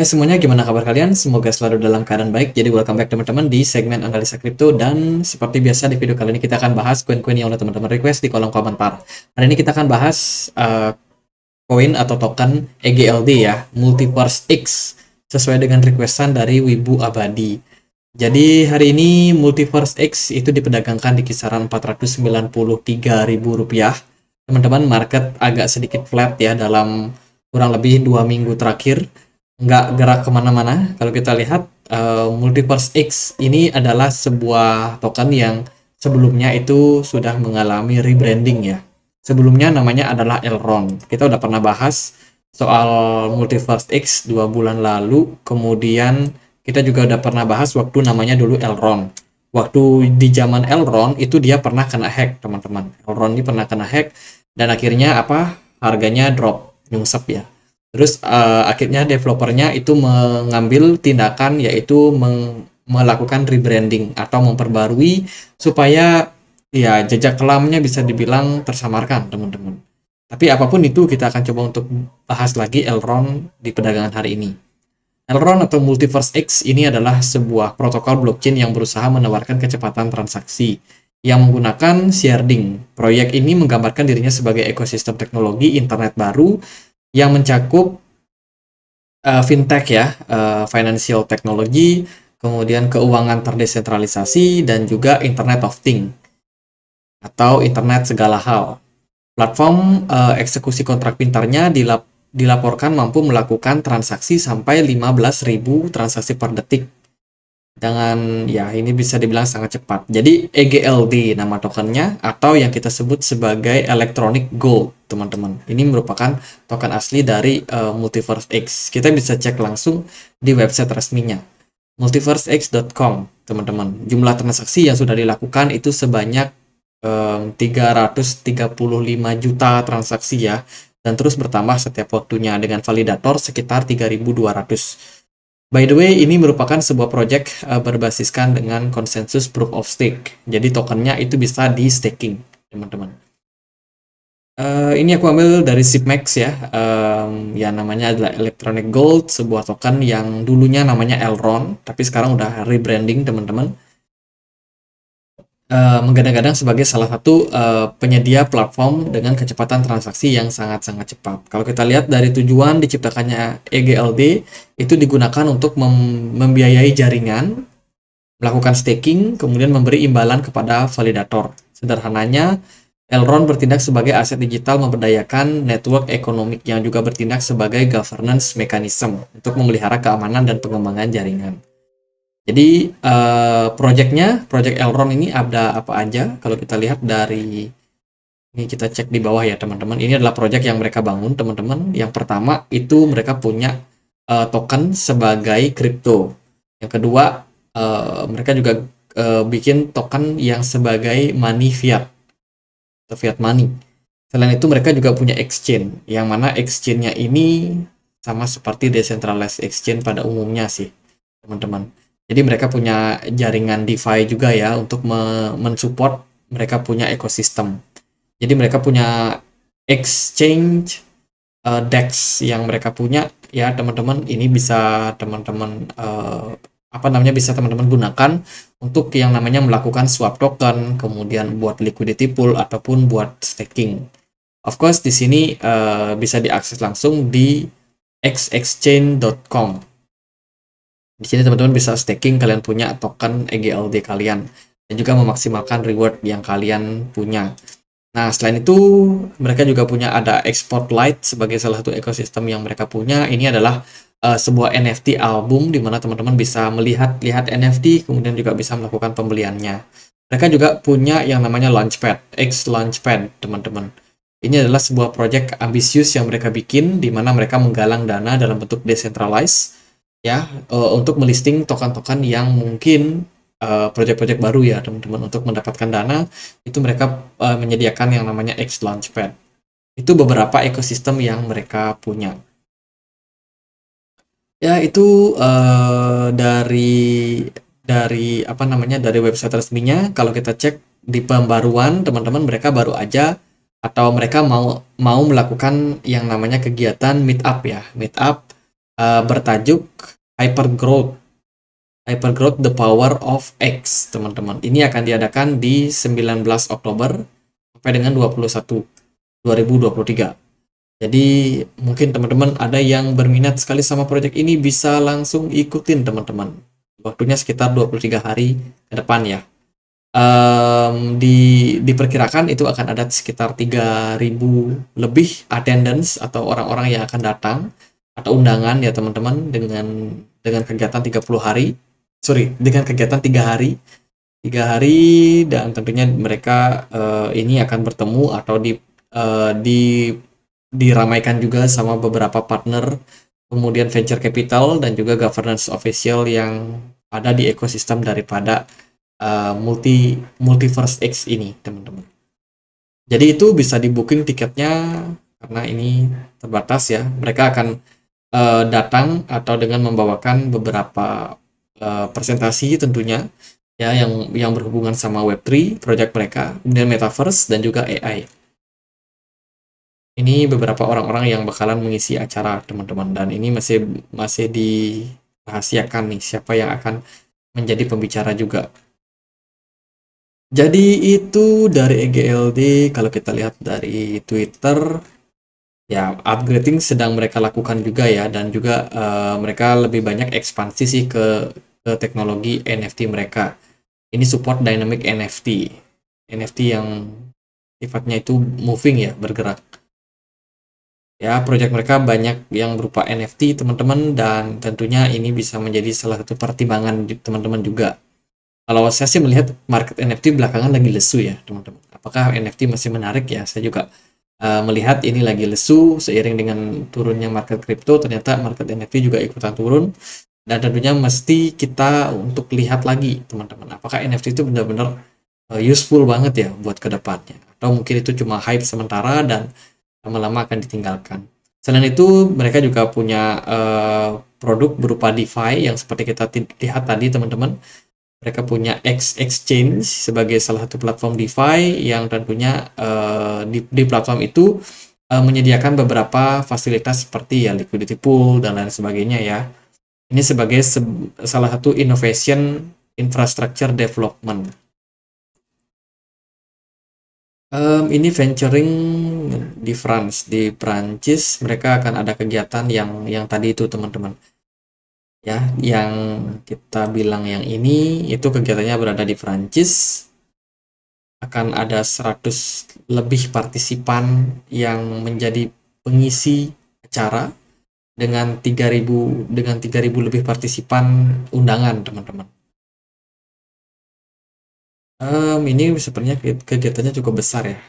Hai eh, semuanya, gimana kabar kalian? Semoga selalu dalam keadaan baik. Jadi welcome back teman-teman di segmen analisa kripto dan seperti biasa di video kali ini kita akan bahas koin-koin yang udah teman-teman request di kolom komentar. Hari ini kita akan bahas eh, koin uh, atau token EGLD ya, Multiverse X sesuai dengan requestan dari Wibu Abadi. Jadi hari ini Multiverse X itu diperdagangkan di kisaran 493.000 rupiah. Teman-teman market agak sedikit flat ya dalam kurang lebih dua minggu terakhir nggak gerak kemana-mana. Kalau kita lihat uh, Multiverse X ini adalah sebuah token yang sebelumnya itu sudah mengalami rebranding ya. Sebelumnya namanya adalah Elrond. Kita udah pernah bahas soal Multiverse X dua bulan lalu. Kemudian kita juga udah pernah bahas waktu namanya dulu Elrond. Waktu di zaman Elrond itu dia pernah kena hack, teman-teman. Elrond ini pernah kena hack dan akhirnya apa? Harganya drop, nyungsep ya. Terus uh, akhirnya developernya itu mengambil tindakan yaitu melakukan rebranding atau memperbarui supaya ya jejak kelamnya bisa dibilang tersamarkan teman-teman. Tapi apapun itu kita akan coba untuk bahas lagi Elrond di perdagangan hari ini. Elrond atau Multiverse X ini adalah sebuah protokol blockchain yang berusaha menawarkan kecepatan transaksi yang menggunakan sharding. Proyek ini menggambarkan dirinya sebagai ekosistem teknologi internet baru yang mencakup uh, fintech ya, uh, financial technology, kemudian keuangan terdesentralisasi dan juga Internet of Things atau internet segala hal. Platform uh, eksekusi kontrak pintarnya dilap dilaporkan mampu melakukan transaksi sampai 15.000 transaksi per detik dengan ya ini bisa dibilang sangat cepat. Jadi EGLD nama tokennya atau yang kita sebut sebagai electronic gold, teman-teman. Ini merupakan token asli dari uh, Multiverse X. Kita bisa cek langsung di website resminya multiversex.com, teman-teman. Jumlah transaksi yang sudah dilakukan itu sebanyak eh, um, 335 juta transaksi ya dan terus bertambah setiap waktunya dengan validator sekitar 3200 By the way, ini merupakan sebuah project uh, berbasiskan dengan konsensus proof of stake. Jadi tokennya itu bisa di staking, teman-teman. Uh, ini aku ambil dari SIPMAX ya, um, ya namanya adalah Electronic Gold, sebuah token yang dulunya namanya Elrond, tapi sekarang udah rebranding teman-teman. Eh, menggadang-gadang sebagai salah satu uh, penyedia platform dengan kecepatan transaksi yang sangat-sangat cepat. Kalau kita lihat dari tujuan diciptakannya EGLD itu digunakan untuk mem membiayai jaringan, melakukan staking, kemudian memberi imbalan kepada validator. Sederhananya, Elrond bertindak sebagai aset digital memberdayakan network ekonomi yang juga bertindak sebagai governance mechanism untuk memelihara keamanan dan pengembangan jaringan. Jadi uh, eh, proyeknya, proyek Elron ini ada apa aja? Kalau kita lihat dari ini kita cek di bawah ya teman-teman. Ini adalah project yang mereka bangun teman-teman. Yang pertama itu mereka punya uh, token sebagai kripto. Yang kedua uh, mereka juga uh, bikin token yang sebagai money fiat atau fiat money. Selain itu mereka juga punya exchange. Yang mana exchange-nya ini sama seperti decentralized exchange pada umumnya sih teman-teman. Jadi mereka punya jaringan DeFi juga ya untuk mensupport mereka punya ekosistem. Jadi mereka punya exchange uh, DEX yang mereka punya ya teman-teman ini bisa teman-teman uh, apa namanya bisa teman-teman gunakan untuk yang namanya melakukan swap token, kemudian buat liquidity pool ataupun buat staking. Of course di sini uh, bisa diakses langsung di xexchange.com di sini teman-teman bisa staking kalian punya token EGLD kalian dan juga memaksimalkan reward yang kalian punya. Nah, selain itu mereka juga punya ada Export Light sebagai salah satu ekosistem yang mereka punya. Ini adalah uh, sebuah NFT album di mana teman-teman bisa melihat-lihat NFT kemudian juga bisa melakukan pembeliannya. Mereka juga punya yang namanya Launchpad, X Launchpad, teman-teman. Ini adalah sebuah project ambisius yang mereka bikin di mana mereka menggalang dana dalam bentuk decentralized ya uh, untuk melisting token-token yang mungkin uh, eh, proyek project baru ya teman-teman untuk mendapatkan dana itu mereka uh, menyediakan yang namanya X Launchpad itu beberapa ekosistem yang mereka punya ya itu uh, dari dari apa namanya dari website resminya kalau kita cek di pembaruan teman-teman mereka baru aja atau mereka mau mau melakukan yang namanya kegiatan meet up ya meet up uh, bertajuk Hypergrowth. Hypergrowth The Power of X, teman-teman. Ini akan diadakan di 19 Oktober sampai dengan 21 2023. Jadi mungkin teman-teman ada yang berminat sekali sama proyek ini bisa langsung ikutin teman-teman. Waktunya sekitar 23 hari ke depan ya. Um, di diperkirakan itu akan ada sekitar 3000 lebih attendance atau orang-orang yang akan datang atau undangan ya teman-teman dengan dengan kegiatan 30 hari sorry dengan kegiatan tiga hari tiga hari dan tentunya mereka uh, ini akan bertemu atau di uh, di diramaikan juga sama beberapa partner kemudian venture capital dan juga governance official yang ada di ekosistem daripada uh, multi multiverse X ini teman-teman jadi itu bisa di booking tiketnya karena ini terbatas ya mereka akan uh, datang atau dengan membawakan beberapa uh, presentasi tentunya ya yang yang berhubungan sama Web3, project mereka, kemudian Metaverse dan juga AI. Ini beberapa orang-orang yang bakalan mengisi acara teman-teman dan ini masih masih dirahasiakan nih siapa yang akan menjadi pembicara juga. Jadi itu dari EGLD kalau kita lihat dari Twitter ya upgrading sedang mereka lakukan juga ya dan juga uh, mereka lebih banyak ekspansi sih ke ke teknologi NFT mereka. Ini support dynamic NFT. NFT yang sifatnya itu moving ya, bergerak. Ya, project mereka banyak yang berupa NFT teman-teman dan tentunya ini bisa menjadi salah satu pertimbangan teman-teman juga. Kalau saya sih melihat market NFT belakangan lagi lesu ya, teman-teman. Apakah NFT masih menarik ya? Saya juga Eh, melihat ini lagi lesu seiring dengan turunnya market kripto ternyata market NFT juga ikutan turun dan tentunya mesti kita untuk lihat lagi teman-teman apakah NFT itu benar-benar eh, useful banget ya buat kedepannya atau mungkin itu cuma hype sementara dan lama-lama akan ditinggalkan selain itu mereka juga punya uh, produk berupa DeFi yang seperti kita lihat tadi teman-teman mereka punya X Exchange sebagai salah satu platform DeFi yang tentunya uh, di, di platform itu uh, menyediakan beberapa fasilitas seperti ya liquidity pool dan lain sebagainya ya. Ini sebagai se salah satu innovation infrastructure development. Um, ini venturing di France, di Prancis mereka akan ada kegiatan yang yang tadi itu teman-teman ya yang kita bilang yang ini itu kegiatannya berada di Perancis akan ada 100 lebih partisipan yang menjadi pengisi acara dengan 3000 dengan 3000 lebih partisipan undangan teman-teman um, ini sebenarnya kegiatannya cukup besar ya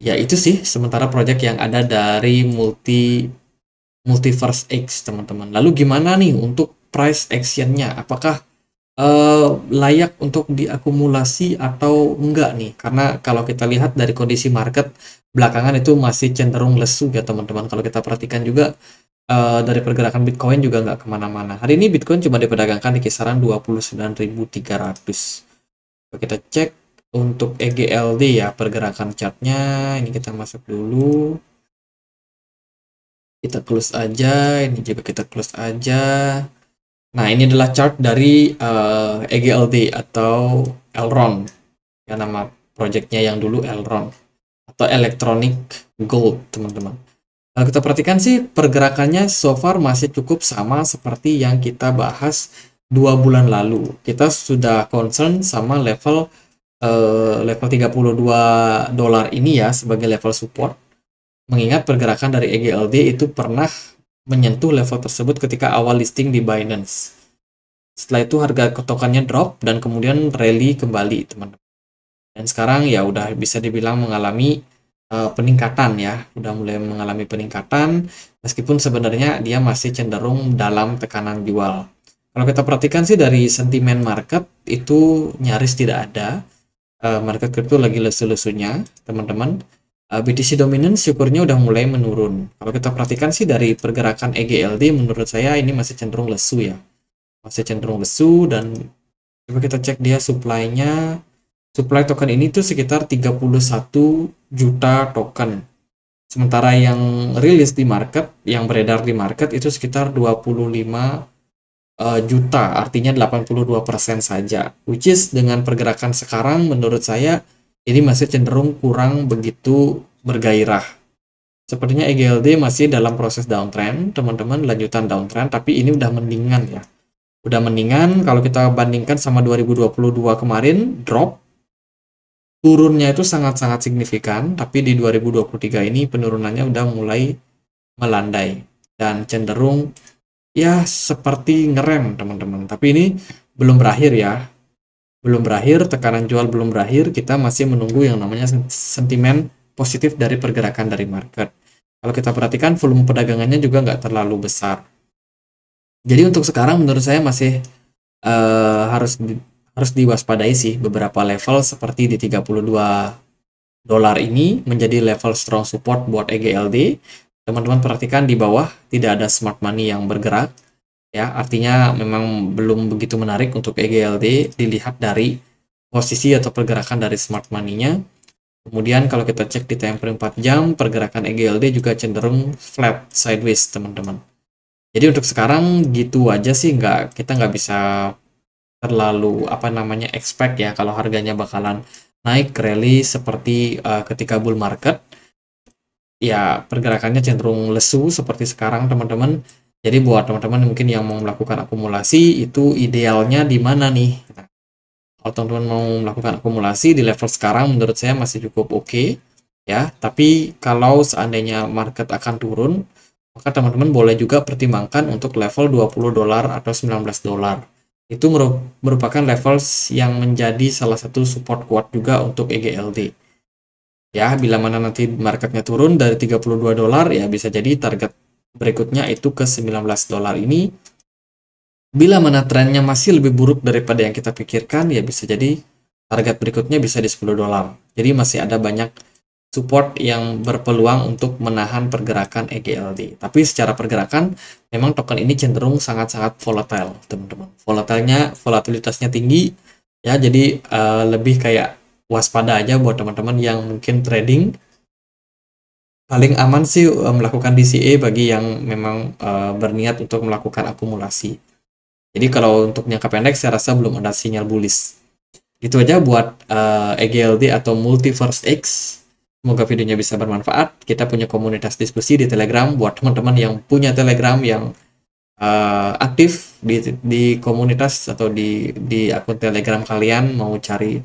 ya itu sih sementara proyek yang ada dari multi Multiverse X teman-teman. Lalu gimana nih untuk price actionnya? Apakah uh, layak untuk diakumulasi atau enggak nih? Karena kalau kita lihat dari kondisi market belakangan itu masih cenderung lesu ya teman-teman. Kalau kita perhatikan juga uh, dari pergerakan Bitcoin juga nggak kemana-mana. Hari ini Bitcoin cuma diperdagangkan di kisaran 29.300. Kita cek untuk EGLD ya pergerakan chartnya. Ini kita masuk dulu kita close aja ini juga kita close aja nah ini adalah chart dari uh, eh, EGLD atau Elron ya nama projectnya yang dulu Elron atau Electronic Gold teman-teman kalau eh, kita perhatikan sih pergerakannya so far masih cukup sama seperti yang kita bahas dua bulan lalu kita sudah concern sama level uh, level 32 dolar ini ya sebagai level support Mengingat pergerakan dari EGLD itu pernah menyentuh level tersebut ketika awal listing di Binance. Setelah itu harga tokennya drop dan kemudian rally kembali, teman-teman. Dan sekarang ya udah bisa dibilang mengalami uh, peningkatan ya, udah mulai mengalami peningkatan meskipun sebenarnya dia masih cenderung dalam tekanan jual. Kalau kita perhatikan sih dari sentimen market itu nyaris tidak ada. Uh, market crypto lagi lesu-lesunya, teman-teman. Eh, BTC dominan syukurnya udah mulai menurun. Kalau kita perhatikan sih dari pergerakan EGLD menurut saya ini masih cenderung lesu ya. Masih cenderung lesu dan coba kita cek dia supply-nya. Supply token ini tuh sekitar 31 juta token. Sementara yang rilis di market, yang beredar di market itu sekitar 25 uh, eh, juta, artinya 82% saja. Which is dengan pergerakan sekarang menurut saya ini masih cenderung kurang begitu bergairah. Sepertinya EGLD masih dalam proses downtrend, teman-teman, lanjutan downtrend, tapi ini udah mendingan ya. Udah mendingan kalau kita bandingkan sama 2022 kemarin, drop turunnya itu sangat-sangat signifikan, tapi di 2023 ini penurunannya udah mulai melandai dan cenderung ya seperti ngerem teman-teman. Tapi ini belum berakhir ya belum berakhir, tekanan jual belum berakhir, kita masih menunggu yang namanya sentimen positif dari pergerakan dari market. Kalau kita perhatikan, volume perdagangannya juga nggak terlalu besar. Jadi untuk sekarang menurut saya masih uh, harus harus diwaspadai sih beberapa level seperti di 32 dolar ini menjadi level strong support buat EGLD. Teman-teman perhatikan di bawah tidak ada smart money yang bergerak ya artinya memang belum begitu menarik untuk EGLD dilihat dari posisi atau pergerakan dari smart money-nya kemudian kalau kita cek di time frame 4 jam pergerakan EGLD juga cenderung flat sideways teman-teman jadi untuk sekarang gitu aja sih nggak kita nggak bisa terlalu apa namanya expect ya kalau harganya bakalan naik rally seperti uh, ketika bull market ya pergerakannya cenderung lesu seperti sekarang teman-teman jadi buat teman-teman mungkin yang mau melakukan akumulasi itu idealnya di mana nih? Nah, kalau teman-teman mau melakukan akumulasi di level sekarang menurut saya masih cukup oke okay, ya. Tapi kalau seandainya market akan turun, maka teman-teman boleh juga pertimbangkan untuk level 20 dolar atau 19 dolar. Itu merupakan level yang menjadi salah satu support kuat juga untuk EGLD. Ya, bila mana nanti marketnya turun dari 32 dolar ya bisa jadi target berikutnya itu ke 19 dolar ini bila mana trennya masih lebih buruk daripada yang kita pikirkan ya bisa jadi target berikutnya bisa di 10 dolar jadi masih ada banyak support yang berpeluang untuk menahan pergerakan EGLD tapi secara pergerakan memang token ini cenderung sangat-sangat volatile teman-teman volatilnya volatilitasnya tinggi ya jadi uh, lebih kayak waspada aja buat teman-teman yang mungkin trading paling aman sih eh, melakukan DCA bagi yang memang uh, berniat untuk melakukan akumulasi. Jadi kalau untuk jangka pendek saya rasa belum ada sinyal bullish. Itu aja buat uh, eh, EGLD atau Multiverse X. Semoga videonya bisa bermanfaat. Kita punya komunitas diskusi di Telegram buat teman-teman yang punya Telegram yang uh, aktif di di komunitas atau di di akun Telegram kalian mau cari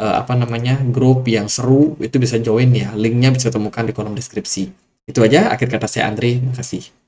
uh, apa namanya grup yang seru itu bisa join ya linknya bisa temukan di kolom deskripsi itu aja akhir kata saya Andre terima kasih